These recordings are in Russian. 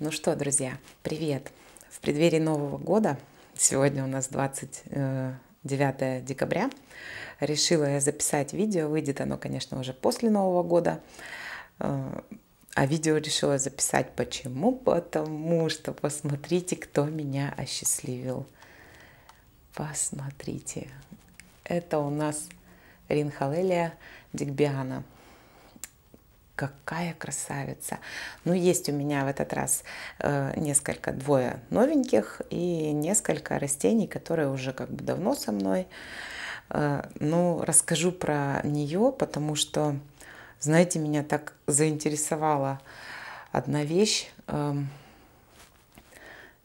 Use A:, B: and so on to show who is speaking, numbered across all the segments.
A: Ну что, друзья, привет! В преддверии Нового года, сегодня у нас 29 э, декабря, решила я записать видео, выйдет оно, конечно, уже после Нового года, э, а видео решила записать почему? Потому что посмотрите, кто меня осчастливил. Посмотрите. Это у нас Ринхалелия Дигбиана – какая красавица. Ну, есть у меня в этот раз э, несколько, двое новеньких и несколько растений, которые уже как бы давно со мной. Э, ну, расскажу про нее, потому что, знаете, меня так заинтересовала одна вещь. Э,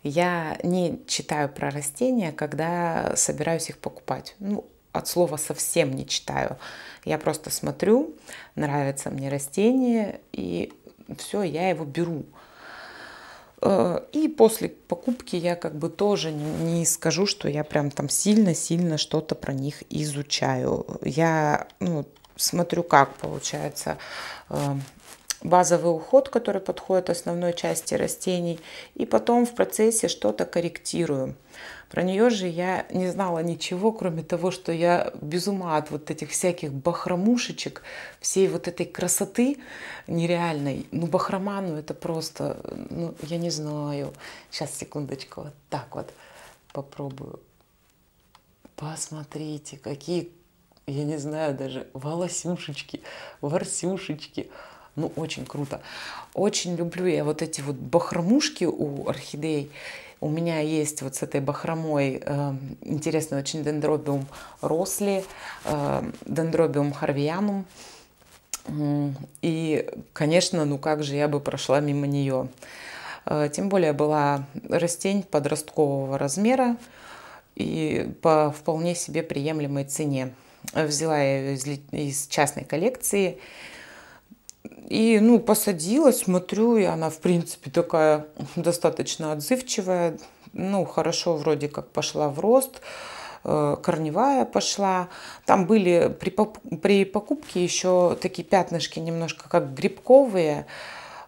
A: я не читаю про растения, когда собираюсь их покупать. Ну, от слова совсем не читаю. Я просто смотрю, нравится мне растение, и все, я его беру. Э, и после покупки я как бы тоже не скажу, что я прям там сильно-сильно что-то про них изучаю. Я ну, смотрю, как получается э, базовый уход, который подходит основной части растений, и потом в процессе что-то корректируем. Про нее же я не знала ничего, кроме того, что я без ума от вот этих всяких бахромушечек, всей вот этой красоты нереальной. Ну, бахрома, ну это просто, ну, я не знаю. Сейчас, секундочку, вот так вот попробую. Посмотрите, какие, я не знаю даже, волосюшечки, ворсюшечки. Ну, очень круто. Очень люблю я вот эти вот бахромушки у орхидей. У меня есть вот с этой бахромой э, интересный очень дендробиум росли, э, дендробиум харвианум И, конечно, ну как же я бы прошла мимо нее. Э, тем более была растень подросткового размера и по вполне себе приемлемой цене. Взяла я ее из, из частной коллекции и, ну, посадила, смотрю, и она, в принципе, такая достаточно отзывчивая, ну, хорошо вроде как пошла в рост, э, корневая пошла. Там были при, при покупке еще такие пятнышки немножко как грибковые,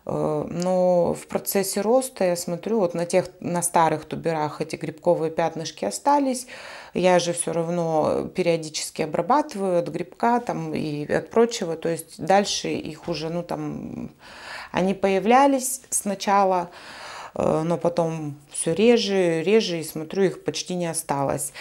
A: Э, но в процессе роста я смотрю, вот на тех, на старых туберах эти грибковые пятнышки остались, я же все равно периодически обрабатываю от грибка там и от прочего, то есть дальше их уже, ну там, они появлялись сначала, э, но потом все реже, реже, и смотрю, их почти не осталось.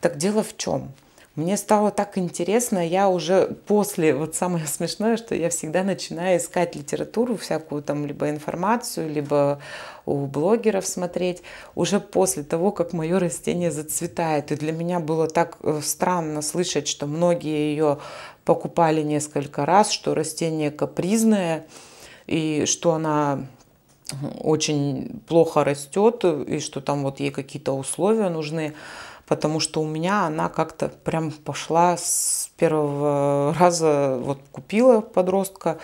A: Так дело в чем? Мне стало так интересно, я уже после, вот самое смешное, что я всегда начинаю искать литературу, всякую там, либо информацию, либо у блогеров смотреть, уже после того, как мое растение зацветает. И для меня было так э, странно слышать, что многие ее покупали несколько раз, что растение капризное, и что она очень плохо растет, и что там вот ей какие-то условия нужны потому что у меня она как-то прям пошла с первого раза, вот купила подростка,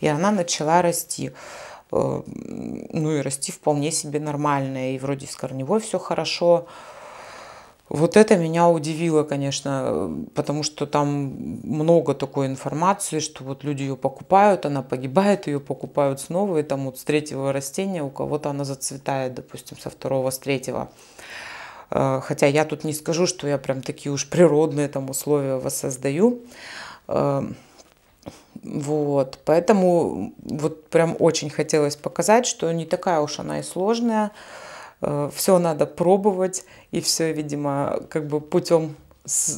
A: и она начала расти. Э, ну и расти вполне себе нормально, и вроде с корневой все хорошо. Вот это меня удивило, конечно, потому что там много такой информации, что вот люди ее покупают, она погибает, ее покупают снова, и там вот с третьего растения у кого-то она зацветает, допустим, со второго, с третьего. Э, хотя я тут не скажу, что я прям такие уж природные там условия воссоздаю. Эм, вот, поэтому вот прям очень хотелось показать, что не такая уж она и сложная. Э, все надо пробовать, и все, видимо, как бы путем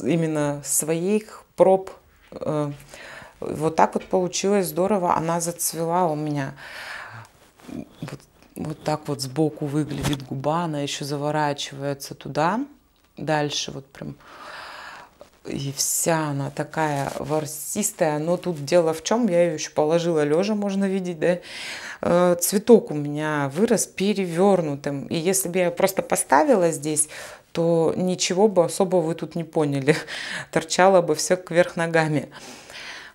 A: именно своих проб. Э, вот так вот получилось здорово, она зацвела у меня. Вот так вот сбоку выглядит губа, она еще заворачивается туда, дальше вот прям. И вся она такая ворсистая, но тут дело в чем, я ее еще положила лежа, можно видеть, да, э, цветок у меня вырос перевернутым, и если бы я просто поставила здесь, то ничего бы особо вы тут не поняли, торчало бы все кверх ногами,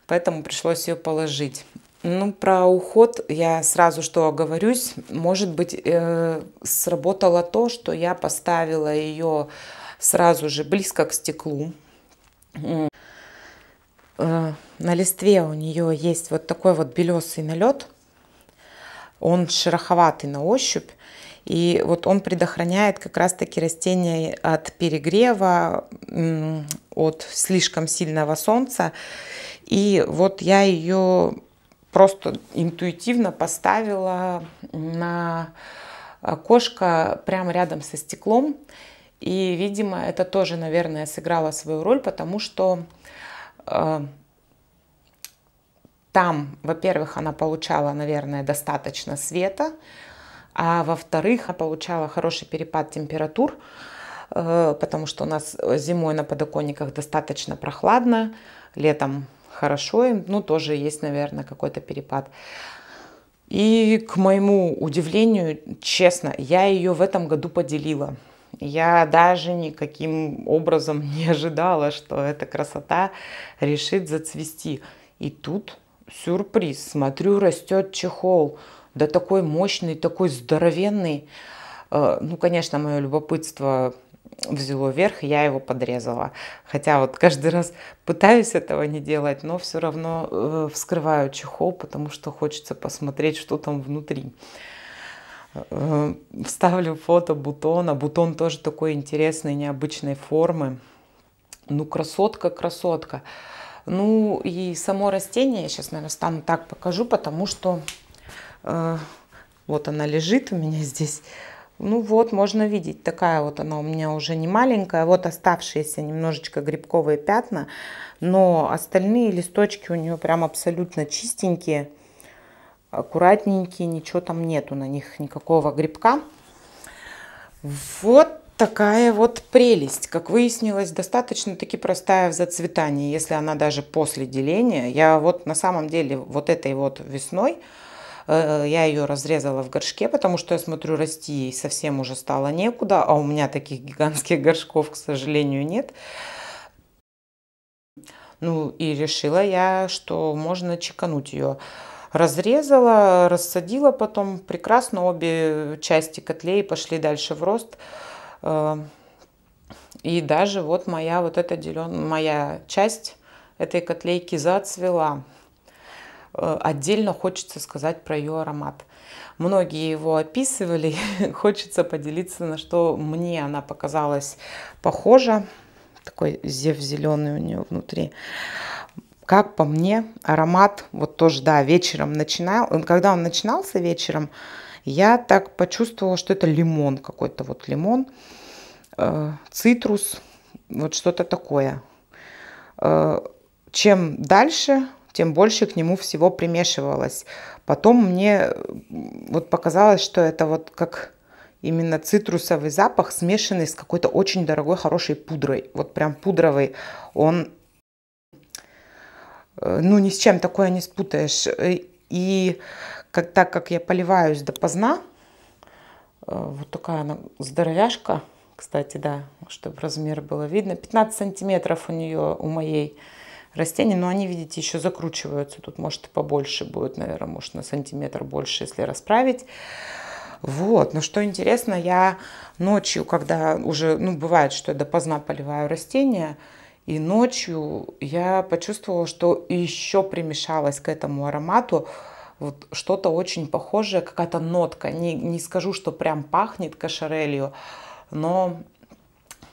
A: поэтому пришлось ее положить. Ну, про уход я сразу что оговорюсь. Может быть, э, сработало то, что я поставила ее сразу же близко к стеклу. Э, на листве у нее есть вот такой вот белесый налет. Он шероховатый на ощупь. И вот он предохраняет как раз-таки растения от перегрева, от слишком сильного солнца. И вот я ее просто интуитивно поставила на окошко прямо рядом со стеклом. И, видимо, это тоже, наверное, сыграло свою роль, потому что э, там, во-первых, она получала, наверное, достаточно света, а во-вторых, она получала хороший перепад температур, э, потому что у нас зимой на подоконниках достаточно прохладно, летом хорошо им, ну, тоже есть, наверное, какой-то перепад. И, к моему удивлению, честно, я ее в этом году поделила. Я даже никаким образом не ожидала, что эта красота решит зацвести. И тут сюрприз. Смотрю, растет чехол. Да такой мощный, такой здоровенный. Э, ну, конечно, мое любопытство взяло вверх, я его подрезала. Хотя вот каждый раз пытаюсь этого не делать, но все равно э, вскрываю чехол, потому что хочется посмотреть, что там внутри. Э, вставлю фото бутона. Бутон тоже такой интересной, необычной формы. Ну, красотка, красотка. Ну, и само растение, я сейчас, наверное, стану так покажу, потому что э, вот она лежит у меня здесь. Ну вот, можно видеть, такая вот она у меня уже не маленькая. Вот оставшиеся немножечко грибковые пятна, но остальные листочки у нее прям абсолютно чистенькие, аккуратненькие, ничего там нету на них, никакого грибка. Вот такая вот прелесть. Как выяснилось, достаточно-таки простая в зацветании, если она даже после деления. Я вот на самом деле вот этой вот весной Э, э, я ее разрезала в горшке, потому что я смотрю, расти ей совсем уже стало некуда, а у меня таких гигантских горшков, к сожалению, нет. Ну и решила я, что можно чекануть ее. Разрезала, рассадила потом прекрасно обе части котлей пошли дальше в рост. Э, и даже вот моя вот эта делен... моя часть этой котлейки зацвела. Э, отдельно хочется сказать про ее аромат. Многие его описывали, хочется поделиться, на что мне она показалась похожа. Такой зев зеленый у нее внутри. Как по мне, аромат вот тоже, да, вечером начинал. Когда он начинался вечером, я так почувствовала, что это лимон какой-то, вот лимон, э, цитрус, вот что-то такое. Э, чем дальше, тем больше к нему всего примешивалось. Потом мне вот показалось, что это вот как именно цитрусовый запах, смешанный с какой-то очень дорогой, хорошей пудрой. Вот прям пудровый. Он, э, ну, ни с чем такое не спутаешь. Э, и как, так как я поливаюсь допоздна, э, вот такая она здоровяшка, кстати, да, чтобы размер было видно. 15 сантиметров у нее, у моей растения, но они, видите, еще закручиваются. Тут, может, и побольше будет, наверное, может, на сантиметр больше, если расправить. Вот, но что интересно, я ночью, когда уже, ну, бывает, что я допоздна поливаю растения, и ночью я почувствовала, что еще примешалась к этому аромату вот что-то очень похожее, какая-то нотка. Не, не скажу, что прям пахнет кашарелью, но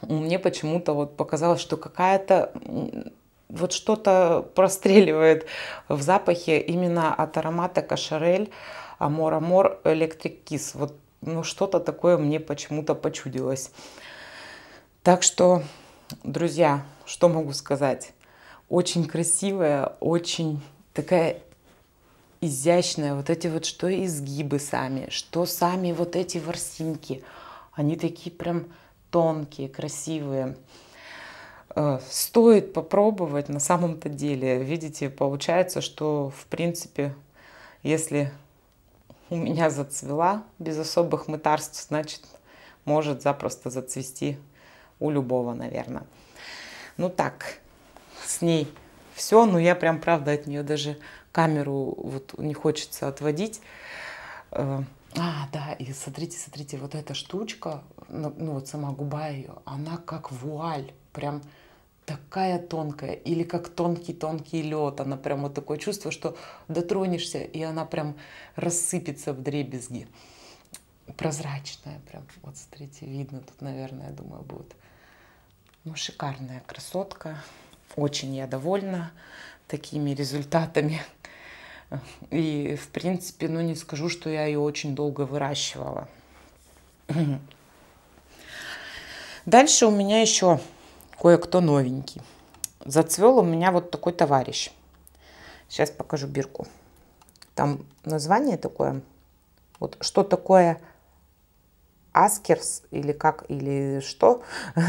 A: мне почему-то вот показалось, что какая-то вот что-то простреливает в запахе именно от аромата кашарель, амор амор, электрик кис. Вот ну, что-то такое мне почему-то почудилось. Так что, друзья, что могу сказать? Очень красивая, очень такая изящная. Вот эти вот что изгибы сами, что сами вот эти ворсинки. Они такие прям тонкие, красивые. Э, стоит попробовать на самом-то деле. Видите, получается, что в принципе, если у меня зацвела без особых мытарств, значит, может запросто зацвести у любого, наверное. Ну так, с ней все, но я прям, правда, от нее даже камеру вот не хочется отводить. Э, а, да, и смотрите, смотрите, вот эта штучка, ну, ну вот сама губа ее, она как вуаль, прям такая тонкая, или как тонкий-тонкий лед, она прям вот такое чувство, что дотронешься, и она прям рассыпется в дребезги. Прозрачная прям, вот смотрите, видно тут, наверное, я думаю, будет. Ну, шикарная красотка, очень я довольна такими результатами. И, в принципе, ну, не скажу, что я ее очень долго выращивала. Дальше у меня еще кое-кто новенький. Зацвел у меня вот такой товарищ. Сейчас покажу бирку. Там название такое. Вот что такое Аскерс или как, или что.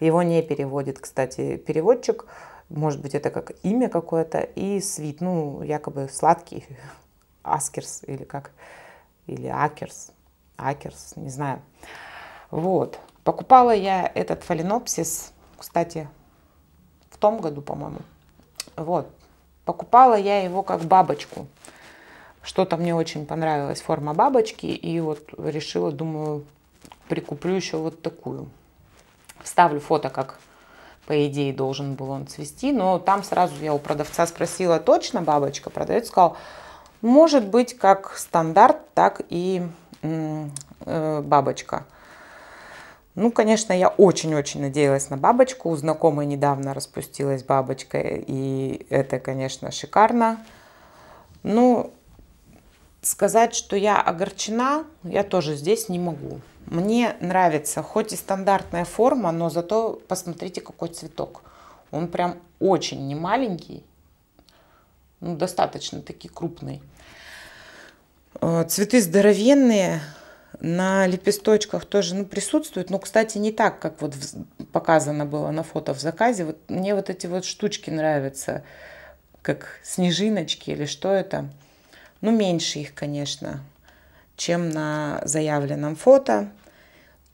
A: Его не переводит, кстати, переводчик. Может быть, это как имя какое-то. И свит, ну, якобы сладкий. Аскерс или как. Или Акерс. Акерс, не знаю. Вот. Покупала я этот фаленопсис кстати, в том году, по-моему. Вот. Покупала я его как бабочку. Что-то мне очень понравилась форма бабочки, и вот решила, думаю, прикуплю еще вот такую. Вставлю фото, как по идее должен был он цвести, но там сразу я у продавца спросила точно бабочка, продавец сказал, может быть как стандарт, так и э, бабочка. Ну, конечно, я очень-очень надеялась на бабочку. У знакомой недавно распустилась бабочка, и это, конечно, шикарно. Ну, сказать, что я огорчена, я тоже здесь не могу. Мне нравится, хоть и стандартная форма, но зато посмотрите, какой цветок. Он прям очень не маленький, ну, достаточно таки крупный. Э, цветы здоровенные, на лепесточках тоже ну, присутствует, но, кстати, не так, как вот показано было на фото в заказе. Вот мне вот эти вот штучки нравятся, как снежиночки или что это. Ну, меньше их, конечно, чем на заявленном фото.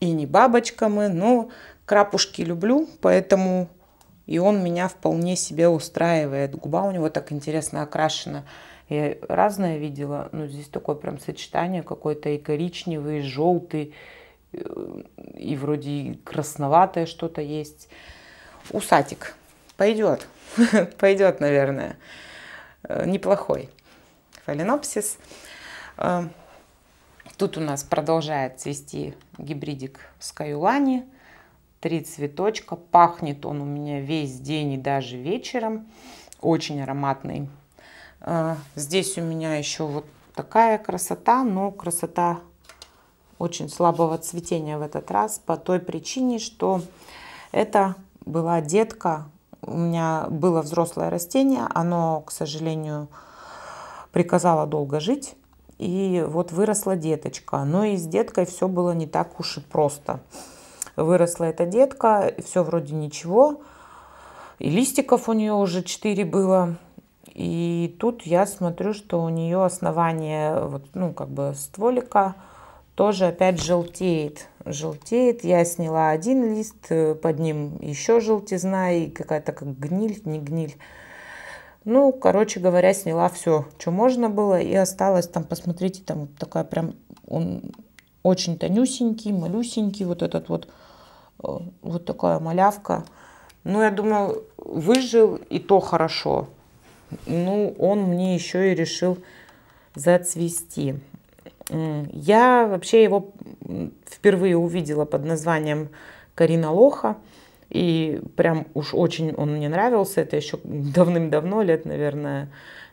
A: И не бабочка мы, но крапушки люблю, поэтому и он меня вполне себе устраивает. Губа у него так интересно окрашена я разное видела, но ну, здесь такое прям сочетание какое то и коричневый, и желтый, э, и вроде и красноватое что-то есть. Усатик. Пойдет. Пойдет, наверное. Э, неплохой. Фаленопсис. Э, тут у нас продолжает цвести гибридик Скайулани. Три цветочка. Пахнет он у меня весь день и даже вечером. Очень ароматный а, здесь у меня еще вот такая красота, но красота очень слабого цветения в этот раз по той причине, что это была детка, у меня было взрослое растение, оно, к сожалению, приказало долго жить. И вот выросла деточка. Но и с деткой все было не так уж и просто. Выросла эта детка, все вроде ничего. И листиков у нее уже 4 было. И тут я смотрю, что у нее основание, вот, ну, как бы стволика тоже опять желтеет. Желтеет. Я сняла один лист, э, под ним еще желтизна и какая-то как гниль, не гниль. Ну, короче говоря, сняла все, что можно было, и осталось там, посмотрите, там такая прям, он очень тонюсенький, малюсенький, вот этот вот, э, вот такая малявка. Ну, я думаю, выжил, и то хорошо ну, он мне еще и решил зацвести. Я вообще его впервые увидела под названием Карина Лоха. И прям уж очень он мне нравился. Это еще давным-давно, лет, наверное,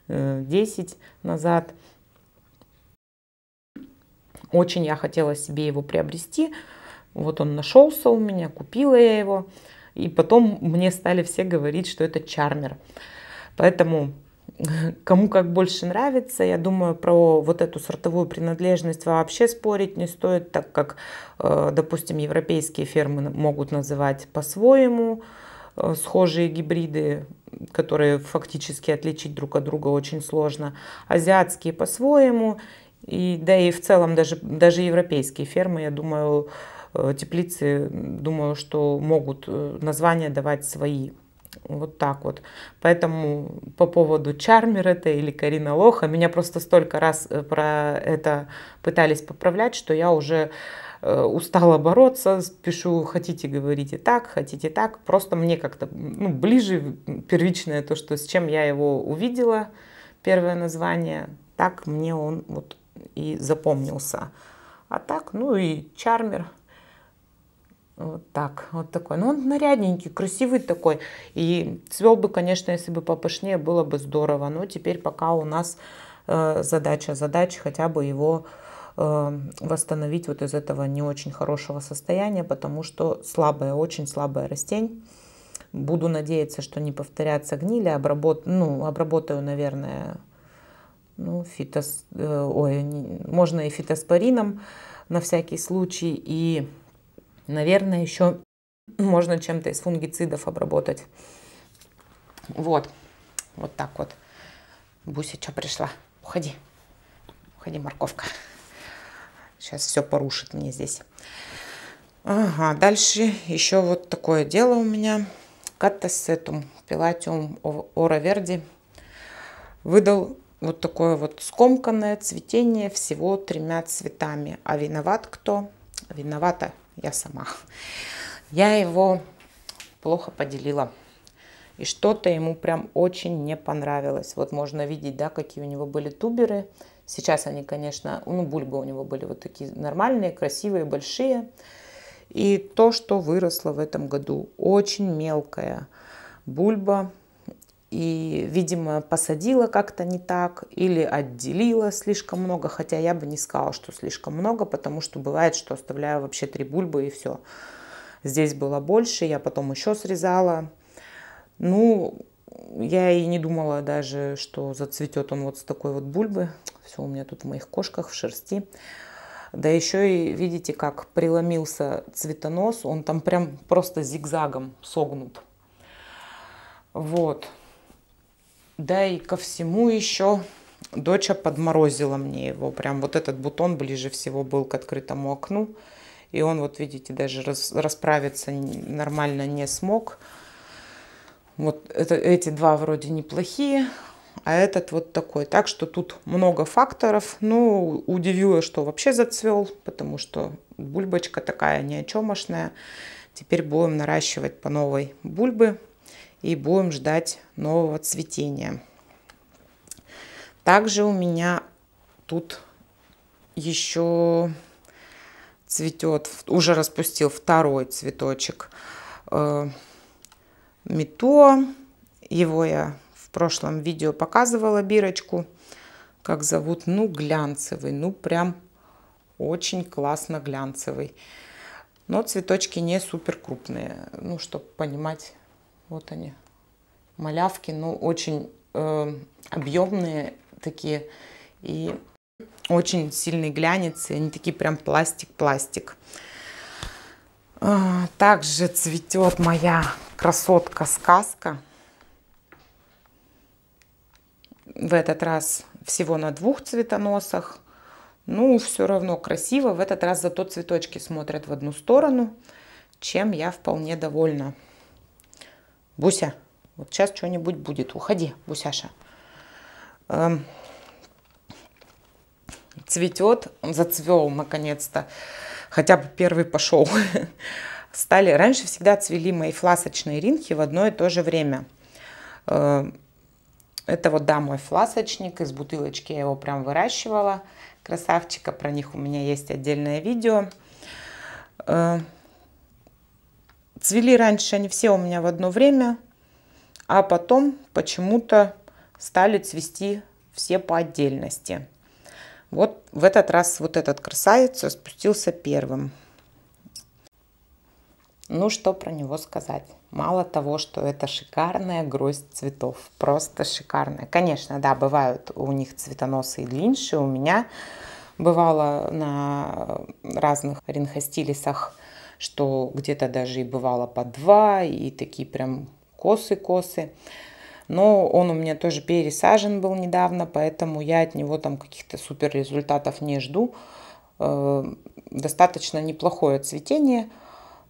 A: 10 э, назад. Очень я хотела себе его приобрести. Вот он нашелся у меня, купила я его. И потом мне стали все говорить, что это чармер. Поэтому кому как больше нравится. Я думаю, про вот эту сортовую принадлежность вообще спорить не стоит, так как, э, допустим, европейские фермы могут называть по-своему э, схожие гибриды, которые фактически отличить друг от друга очень сложно, азиатские по-своему, и, да и в целом даже, даже европейские фермы, я думаю, э, теплицы, думаю, что могут названия давать свои. Вот так вот. Поэтому по поводу Чармер это или Карина Лоха, меня просто столько раз э, про это пытались поправлять, что я уже э, устала бороться, пишу, хотите говорите так, хотите так. Просто мне как-то ну, ближе первичное то, что с чем я его увидела, первое название, так мне он вот и запомнился. А так, ну и Чармер – вот так, вот такой. Ну, он нарядненький, красивый такой. И цвел бы, конечно, если бы попышнее, было бы здорово. Но теперь пока у нас э, задача, задача хотя бы его э, восстановить вот из этого не очень хорошего состояния, потому что слабое, очень слабое растень. Буду надеяться, что не повторятся гнили. Обработ... Ну, обработаю, наверное, ну, фитос... Э, ой, не... можно и фитоспорином на всякий случай, и Наверное, еще можно чем-то из фунгицидов обработать. Вот, вот так вот. Буся, что пришла? Уходи, уходи, морковка. Сейчас все порушит мне здесь. Ага, дальше еще вот такое дело у меня. Каттесетум, пилатиум ораверди. Выдал вот такое вот скомканное цветение всего тремя цветами. А виноват кто? Виновата я сама. Я его плохо поделила. И что-то ему прям очень не понравилось. Вот можно видеть, да, какие у него были туберы. Сейчас они, конечно, ну, бульбы у него были вот такие нормальные, красивые, большие. И то, что выросло в этом году, очень мелкая бульба, и, видимо, посадила как-то не так или отделила слишком много, хотя я бы не сказала, что слишком много, потому что бывает, что оставляю вообще три бульбы и все. Здесь было больше, я потом еще срезала. Ну, я и не думала даже, что зацветет он вот с такой вот бульбы. Все у меня тут в моих кошках, в шерсти. Да еще и видите, как преломился цветонос, он там прям просто зигзагом согнут. Вот. Да и ко всему еще доча подморозила мне его. Прям вот этот бутон ближе всего был к открытому окну. И он, вот видите, даже расправиться нормально не смог. Вот это, эти два вроде неплохие, а этот вот такой. Так что тут много факторов. Ну, удивило, что вообще зацвел, потому что бульбочка такая ни о чемошная. Теперь будем наращивать по новой бульбы, и будем ждать нового цветения. Также у меня тут еще цветет, уже распустил второй цветочек э, мето. Его я в прошлом видео показывала бирочку, как зовут. Ну, глянцевый, ну прям очень классно глянцевый. Но цветочки не супер крупные, ну, чтобы понимать, вот они. Малявки, ну, очень э, объемные такие и очень сильный глянец. и Они такие прям пластик-пластик. А, также цветет моя красотка-сказка. В этот раз всего на двух цветоносах. Ну, все равно красиво. В этот раз зато цветочки смотрят в одну сторону, чем я вполне довольна. Буся, вот сейчас что-нибудь будет. Уходи, Бусяша. Эм, цветет, зацвел наконец-то. Хотя бы первый пошел. Стали, раньше всегда цвели мои фласочные ринки в одно и то же время. Эм, это вот, да, мой фласочник, из бутылочки я его прям выращивала. Красавчика, про них у меня есть отдельное видео. Эм, Цвели раньше они все у меня в одно время, а потом почему-то стали цвести все по отдельности. Вот в этот раз вот этот красавец спустился первым. Ну, что про него сказать? Мало того, что это шикарная гроздь цветов, просто шикарная. Конечно, да, бывают у них цветоносы и длиннее. У меня бывало на разных ринхостилисах что где-то даже и бывало по два, и такие прям косы-косы. Но он у меня тоже пересажен был недавно, поэтому я от него там каких-то супер результатов не жду. Э, достаточно неплохое цветение,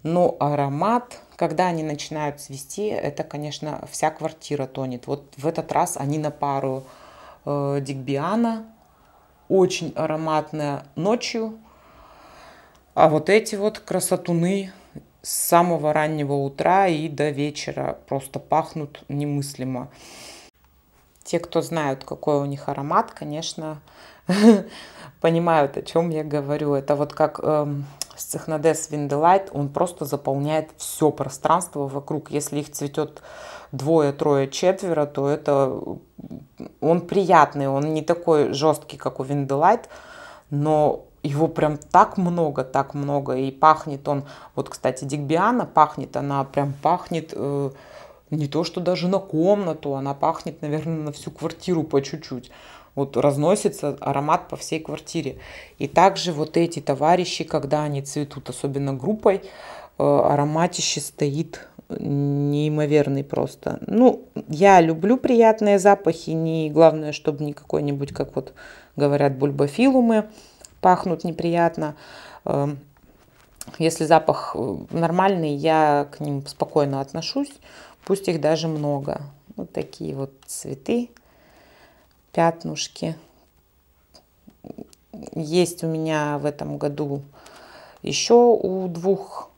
A: но аромат, когда они начинают цвести, это, конечно, вся квартира тонет. Вот в этот раз они на пару э, Дигбиана, очень ароматная ночью а вот эти вот красотуны с самого раннего утра и до вечера просто пахнут немыслимо. Те, кто знают, какой у них аромат, конечно, понимают, о чем я говорю. Это вот как эм, Сцихнодес Винделайт, он просто заполняет все пространство вокруг. Если их цветет двое, трое, четверо, то это он приятный, он не такой жесткий, как у Винделайт, но его прям так много, так много, и пахнет он, вот, кстати, Дигбиана пахнет, она прям пахнет э, не то, что даже на комнату, она пахнет, наверное, на всю квартиру по чуть-чуть. Вот разносится аромат по всей квартире. И также вот эти товарищи, когда они цветут, особенно группой, э, ароматище стоит неимоверный просто. Ну, я люблю приятные запахи, не главное, чтобы не какой-нибудь, как вот говорят, бульбофилумы, пахнут неприятно. Эм, если запах э, нормальный, я к ним спокойно отношусь, пусть их даже много. Вот такие вот цветы, пятнушки. Есть у меня в этом году еще у двух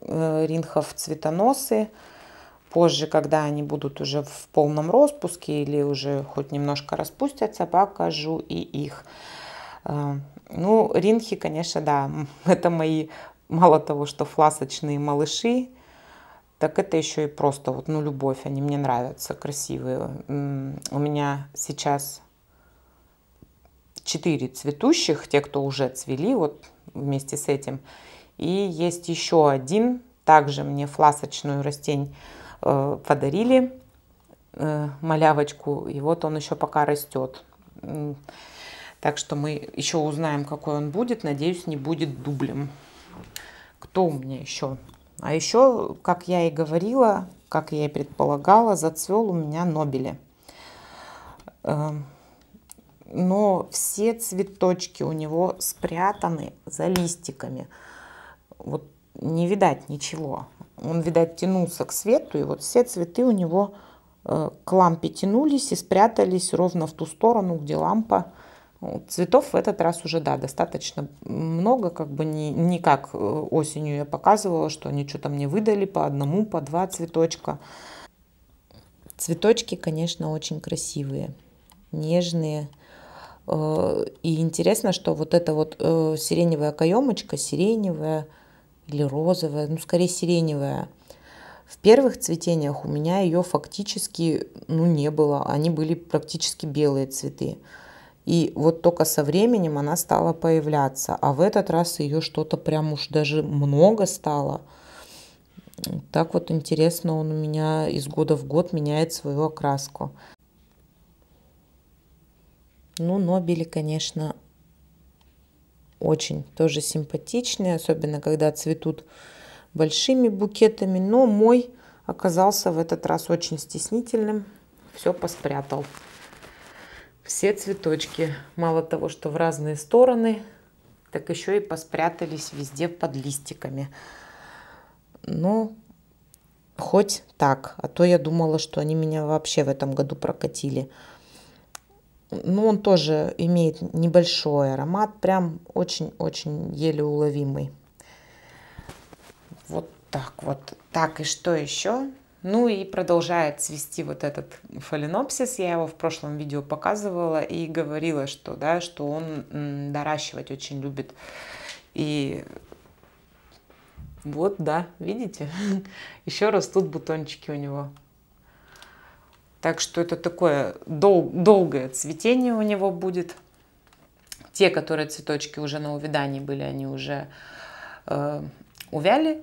A: э, ринхов цветоносы. Позже, когда они будут уже в полном распуске или уже хоть немножко распустятся, покажу и их. Э, ну, ринхи, конечно, да, это мои, мало того, что фласочные малыши, так это еще и просто вот, ну, любовь, они мне нравятся, красивые. У меня сейчас четыре цветущих, те, кто уже цвели, вот вместе с этим. И есть еще один, также мне фласочную растень э, подарили, э, малявочку, и вот он еще пока растет. Так что мы еще узнаем, какой он будет. Надеюсь, не будет дублем. Кто у меня еще? А еще, как я и говорила, как я и предполагала, зацвел у меня Нобели. Эм, но все цветочки у него спрятаны за листиками. Вот не видать ничего. Он, видать, тянулся к свету, и вот все цветы у него э, к лампе тянулись и спрятались ровно в ту сторону, где лампа Цветов в этот раз уже, да, достаточно много, как бы не, не как э, осенью я показывала, что они что-то мне выдали по одному, по два цветочка. Цветочки, конечно, очень красивые, нежные. Э, и интересно, что вот эта вот э, сиреневая каемочка, сиреневая или розовая, ну, скорее сиреневая, в первых цветениях у меня ее фактически ну, не было. Они были практически белые цветы. И вот только со временем она стала появляться. А в этот раз ее что-то прям уж даже много стало. Так вот интересно, он у меня из года в год меняет свою окраску. Ну, Нобели, конечно, очень тоже симпатичные, особенно когда цветут большими букетами. Но мой оказался в этот раз очень стеснительным, все поспрятал все цветочки. Мало того, что в разные стороны, так еще и поспрятались везде под листиками. Ну, хоть так. А то я думала, что они меня вообще в этом году прокатили. Ну, он тоже имеет небольшой аромат, прям очень-очень еле уловимый. Вот так вот. Так, и что еще? Ну и продолжает цвести вот этот фаленопсис. Я его в прошлом видео показывала и говорила, что, да, что он доращивать очень любит. И вот, да, видите? Еще растут бутончики у него. Так что это такое дол долгое цветение у него будет. Те, которые цветочки уже на увядании были, они уже э, увяли,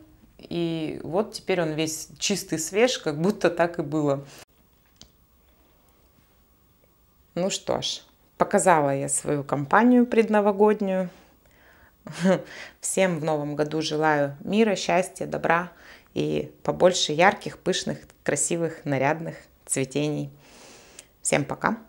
A: и вот теперь он весь чистый, свеж, как будто так и было. Ну что ж, показала я свою компанию предновогоднюю. Всем в новом году желаю мира, счастья, добра и побольше ярких, пышных, красивых, нарядных цветений. Всем пока!